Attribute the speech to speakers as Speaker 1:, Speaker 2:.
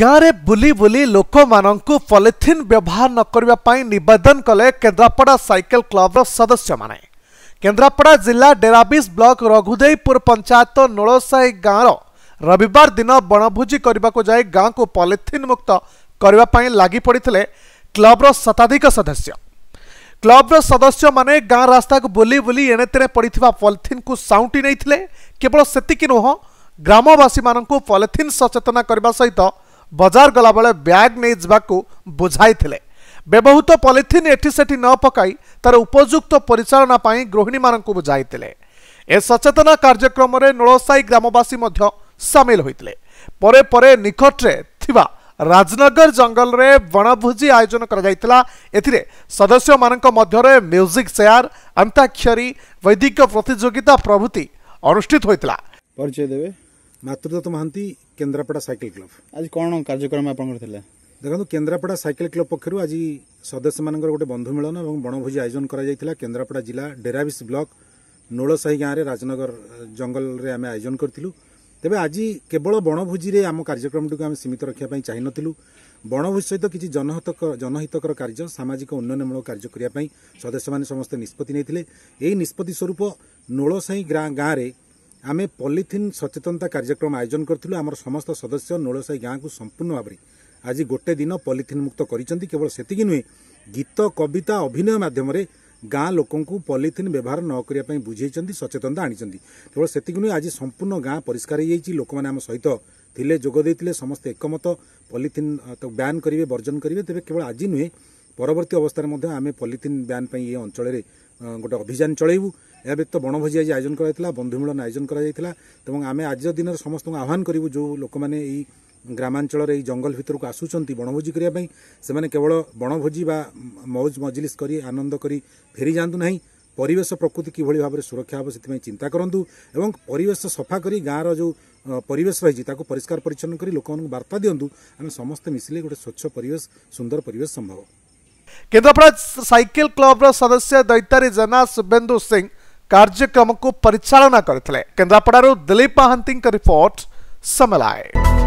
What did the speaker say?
Speaker 1: ଗାଁରେ ବୁଲି ବୁଲି ଲୋକମାନଙ୍କୁ ପଲିଥିନ୍ ବ୍ୟବହାର ନ କରିବା ପାଇଁ ନିବେଦନ କଲେ କେନ୍ଦ୍ରାପଡ଼ା ସାଇକେଲ କ୍ଲବର ସଦସ୍ୟମାନେ କେନ୍ଦ୍ରାପଡ଼ା ଜିଲ୍ଲା ଡେରାବିଶ ବ୍ଲକ ରଘୁଦେଇପୁର ପଞ୍ଚାୟତ ନୋଳସାହି ଗାଁର ରବିବାର ଦିନ ବଣଭୋଜି କରିବାକୁ ଯାଇ ଗାଁକୁ ପଲିଥିନ୍ ମୁକ୍ତ କରିବା ପାଇଁ ଲାଗି ପଡ଼ିଥିଲେ କ୍ଲବର ଶତାଧିକ ସଦସ୍ୟ କ୍ଲବର ସଦସ୍ୟମାନେ ଗାଁ ରାସ୍ତାକୁ ବୁଲି ବୁଲି ଏଣେତେଣେ ପଡ଼ିଥିବା ପଲିଥିନ୍କୁ ସାଉଁଟି ନେଇଥିଲେ କେବଳ ସେତିକି ନୁହଁ ଗ୍ରାମବାସୀମାନଙ୍କୁ ପଲିଥିନ୍ ସଚେତନ କରିବା ସହିତ ବଜାର ଗଲାବେଳେ ବ୍ୟାଗ୍ ନେଇଯିବାକୁ ବୁଝାଇଥିଲେ ବ୍ୟବହୃତ ପଲିଥିନ୍ ଏଠି ସେଠି ନ ପକାଇ ତାର ଉପଯୁକ୍ତ ପରିଚାଳନା ପାଇଁ ଗୃହିଣୀମାନଙ୍କୁ ବୁଝାଇଥିଲେ ଏ ସଚେତନା କାର୍ଯ୍ୟକ୍ରମରେ ନୋଳସାଇ ଗ୍ରାମବାସୀ ମଧ୍ୟ ସାମିଲ ହୋଇଥିଲେ ପରେ ପରେ ନିକଟରେ ଥିବା ରାଜନଗର ଜଙ୍ଗଲରେ ବଣଭୋଜି ଆୟୋଜନ କରାଯାଇଥିଲା ଏଥିରେ ସଦସ୍ୟମାନଙ୍କ ମଧ୍ୟରେ ମ୍ୟୁଜିକ୍ ଚେୟାର ଅନ୍ତାକ୍ଷରୀ ବୈଦିକ ପ୍ରତିଯୋଗିତା ପ୍ରଭୃତି
Speaker 2: ଅନୁଷ୍ଠିତ ହୋଇଥିଲା ପରିଚୟ ଦେବେ ମାତୃଦତ୍ତ ମହାନ୍ତି କେନ୍ଦ୍ରାପଡ଼ା ସାଇକେଲ କ୍ଲବ ଆଜି କ'ଣ କାର୍ଯ୍ୟକ୍ରମ ଆପଣଙ୍କର ଥିଲା ଦେଖନ୍ତୁ କେନ୍ଦ୍ରାପଡ଼ା ସାଇକେଲ କ୍ଲବ ପକ୍ଷରୁ ଆଜି ସଦସ୍ୟମାନଙ୍କର ଗୋଟିଏ ବନ୍ଧୁମିଳନ ଏବଂ ବଣଭୋଜି ଆୟୋଜନ କରାଯାଇଥିଲା କେନ୍ଦ୍ରାପଡ଼ା ଜିଲ୍ଲା ଡେରାବିଶ ବ୍ଲକ ନୋଳସାହି ଗାଁରେ ରାଜନଗର ଜଙ୍ଗଲରେ ଆମେ ଆୟୋଜନ କରିଥିଲୁ ତେବେ ଆଜି କେବଳ ବଣଭୋଜିରେ ଆମ କାର୍ଯ୍ୟକ୍ରମଟିକୁ ଆମେ ସୀମିତ ରଖିବା ପାଇଁ ଚାହିଁନଥିଲୁ ବଣଭୋଜି ସହିତ କିଛି ଜନହିତକର କାର୍ଯ୍ୟ ସାମାଜିକ ଉନ୍ନୟନମୂଳକ କାର୍ଯ୍ୟ କରିବା ପାଇଁ ସଦସ୍ୟମାନେ ସମସ୍ତେ ନିଷ୍ପତ୍ତି ନେଇଥିଲେ ଏହି ନିଷ୍ପତ୍ତି ସ୍ୱରୂପ ନୋଳସାହି ଗାଁରେ ଆମେ ପଲିଥିନ୍ ସଚେତନତା କାର୍ଯ୍ୟକ୍ରମ ଆୟୋଜନ କରିଥିଲୁ ଆମର ସମସ୍ତ ସଦସ୍ୟ ନୋଳସାହି ଗାଁକୁ ସମ୍ପୂର୍ଣ୍ଣ ଭାବରେ ଆଜି ଗୋଟେ ଦିନ ପଲିଥିନ୍ ମୁକ୍ତ କରିଛନ୍ତି କେବଳ ସେତିକି ନୁହେଁ ଗୀତ କବିତା ଅଭିନୟ ମାଧ୍ୟମରେ ଗାଁ ଲୋକଙ୍କୁ ପଲିଥିନ୍ ବ୍ୟବହାର ନ କରିବା ପାଇଁ ବୁଝାଇଛନ୍ତି ସଚେତନତା ଆଣିଛନ୍ତି କେବଳ ସେତିକି ନୁହେଁ ଆଜି ସମ୍ପୂର୍ଣ୍ଣ ଗାଁ ପରିଷ୍କାର ହୋଇଯାଇଛି ଲୋକମାନେ ଆମ ସହିତ ଥିଲେ ଯୋଗ ଦେଇଥିଲେ ସମସ୍ତେ ଏକମତ ପଲିଥିନ୍ ବ୍ୟାନ୍ କରିବେ ବର୍ଜନ କରିବେ ତେବେ କେବଳ ଆଜି ନୁହେଁ ପରବର୍ତ୍ତୀ ଅବସ୍ଥାରେ ମଧ୍ୟ ଆମେ ପଲିଥିନ୍ ବ୍ୟାନ୍ ପାଇଁ ଏ ଅଞ୍ଚଳରେ ଗୋଟେ ଅଭିଯାନ ଚଳାଇବୁ ଏହା ବ୍ୟତୀତ ବଣଭୋଜି ଆଜି ଆୟୋଜନ କରାଯାଇଥିଲା ବନ୍ଧୁମିଳନ ଆୟୋଜନ କରାଯାଇଥିଲା ଏବଂ ଆମେ ଆଜିର ଦିନରେ ସମସ୍ତଙ୍କୁ ଆହ୍ୱାନ କରିବୁ ଯେଉଁ ଲୋକମାନେ ଏହି ଗ୍ରାମାଞ୍ଚଳରେ ଏହି ଜଙ୍ଗଲ ଭିତରକୁ ଆସୁଛନ୍ତି ବଣଭୋଜି କରିବା ପାଇଁ ସେମାନେ କେବଳ ବଣଭୋଜି ବା ମଉଜ ମଜଲିସ୍ କରି ଆନନ୍ଦ କରି ଫେରିଯାଆନ୍ତୁ ନାହିଁ ପରିବେଶ ପ୍ରକୃତି କିଭଳି ଭାବରେ ସୁରକ୍ଷା ହେବ ସେଥିପାଇଁ ଚିନ୍ତା କରନ୍ତୁ ଏବଂ ପରିବେଶ ସଫା କରି ଗାଁର ଯେଉଁ ପରିବେଶ ରହିଛି ତାକୁ ପରିଷ୍କାର ପରିଚ୍ଛନ୍ନ କରି ଲୋକମାନଙ୍କୁ ବାର୍ତ୍ତା ଦିଅନ୍ତୁ ଆମେ ସମସ୍ତେ ମିଶିଲେ ଗୋଟେ ସ୍ୱଚ୍ଛ ପରିବେଶ ସୁନ୍ଦର ପରିବେଶ ସମ୍ଭବ
Speaker 1: କେନ୍ଦ୍ରାପଡ଼ା ସାଇକେଲ କ୍ଲବର ସଦସ୍ୟ ଦୈତାରୀ ଜେନା ଶୁଭେନ୍ଦୁ ସିଂ କାର୍ଯ୍ୟକ୍ରମକୁ ପରିଚାଳନା କରିଥିଲେ କେନ୍ଦ୍ରାପଡ଼ାରୁ ଦିଲ୍ଲୀପ ମହାନ୍ତିଙ୍କ ରିପୋର୍ଟ ସମଲାଏ